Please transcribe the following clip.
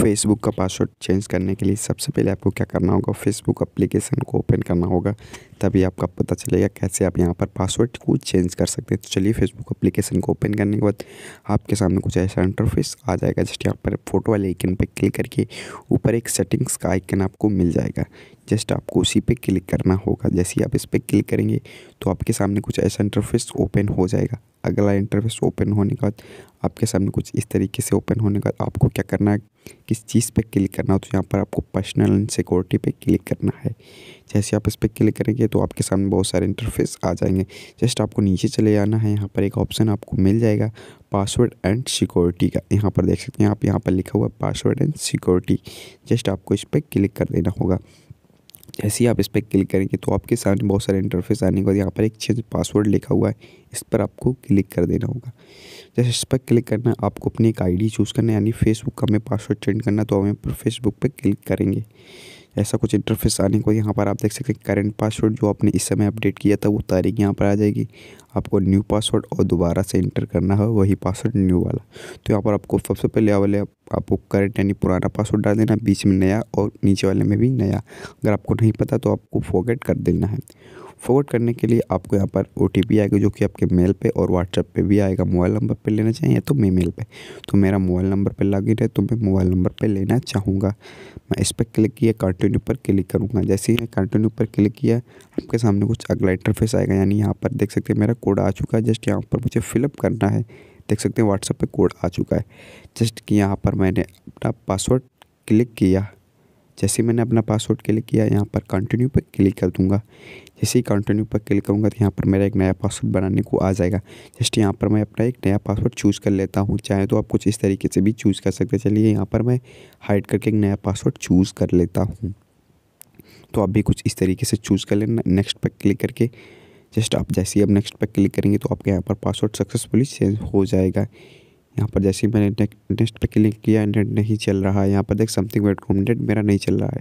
Facebook का password change करने के लिए सबसे पहले आपको क्या करना होगा फेसबुक अप्लीकेशन को ओपन करना होगा तभी आपका पता चलेगा कैसे आप यहाँ पर पासवर्ड को चेंज कर सकते हैं तो चलिए फेसबुक अप्लीकेशन को ओपन करने के बाद आपके सामने कुछ ऐसा इंटरफेस आ जाएगा जस्ट यहाँ पर फोटो वाले आइकन पर क्लिक करके ऊपर एक सेटिंग्स का आइकन आपको मिल जाएगा जस्ट आपको उसी पर क्लिक करना होगा जैसे ही आप इस पर क्लिक करेंगे तो आपके सामने कुछ ऐसा इंटरफेस ओपन हो जाएगा अगला इंटरफेस ओपन होने के बाद आपके सामने कुछ इस तरीके से ओपन होने के बाद आपको क्या करना है किस चीज़ पे क्लिक करना हो तो यहाँ पर आपको पर्सनल एंड सिक्योरिटी पे क्लिक करना है जैसे आप इस पर क्लिक करेंगे तो आपके सामने बहुत सारे इंटरफेस आ जाएंगे जस्ट आपको नीचे चले जाना है यहाँ पर एक ऑप्शन आपको मिल जाएगा पासवर्ड एंड सिक्योरिटी का यहाँ पर देख सकते हैं आप यहाँ पर लिखा हुआ पासवर्ड एंड सिक्योरिटी जस्ट आपको इस पर क्लिक कर देना होगा जैसे ही आप इस पर क्लिक करेंगे तो आपके सामने बहुत सारे इंटरफेस आने के बाद यहाँ पर एक चेंज पासवर्ड लिखा हुआ है इस पर आपको क्लिक कर देना होगा जैसे इस पर क्लिक करना आपको अपनी एक आईडी चूज़ करना है यानी फेसबुक का हमें पासवर्ड चेंज करना तो हम यहाँ पर फेसबुक पर क्लिक करेंगे ऐसा कुछ इंटरफेस आने को यहाँ पर आप देख सकते हैं करंट पासवर्ड जो आपने इस समय अपडेट किया था वो तारीख यहाँ पर आ जाएगी आपको न्यू पासवर्ड और दोबारा से इंटर करना है वही पासवर्ड न्यू वाला तो यहाँ पर आपको सबसे पहले वाले आपको करंट यानी पुराना पासवर्ड डाल देना बीच में नया और नीचे वाले में भी नया अगर आपको नहीं पता तो आपको फॉरगेट कर देना है फॉरवर्ड करने के लिए आपको यहाँ पर ओ आएगा जो कि आपके मेल पे और व्हाट्सएप पे भी आएगा मोबाइल नंबर पे लेना चाहिए या तो मे मेल पे तो मेरा मोबाइल नंबर पे लॉगिन है तो मैं मोबाइल नंबर पे लेना चाहूँगा मैं इस पर क्लिक किया कंटिन्यू पर क्लिक करूँगा जैसे ही मैं कंटिन्यू पर क्लिक किया आपके सामने कुछ अगला इंटरफेस आएगा यानी यहाँ पर देख सकते हैं मेरा कोड आ चुका है जस्ट यहाँ पर मुझे फिलअप करना है देख सकते हैं व्हाट्सएप पर कोड आ चुका है जस्ट कि यहाँ पर मैंने अपना पासवर्ड क्लिक किया जैसे मैंने अपना पासवर्ड क्लिक किया यहाँ पर कंटिन्यू पर क्लिक कर दूँगा जैसे ही कंटिन्यू पर क्लिक करूँगा तो यहाँ पर मेरा एक नया पासवर्ड बनाने को आ जाएगा जस्ट यहाँ पर मैं अपना एक नया पासवर्ड चूज़ कर लेता हूँ चाहे तो आप कुछ इस तरीके से भी चूज़ कर सकते चलिए यहाँ पर मैं हाइड करके एक नया पासवर्ड चूज़ कर लेता हूँ तो आप भी कुछ इस तरीके से चूज़ कर लेना नेक्स्ट पर क्लिक करके जस्ट आप जैसे ही आप नेक्स्ट पर क्लिक करेंगे तो आपके यहाँ पर पासवर्ड सक्सेसफुली चेंज हो जाएगा यहाँ पर जैसे ही मैंने नेक्स्ट पे क्लिक किया नेट नहीं चल रहा है यहाँ पर देख समथिंग वेट नेट मेरा नहीं चल रहा है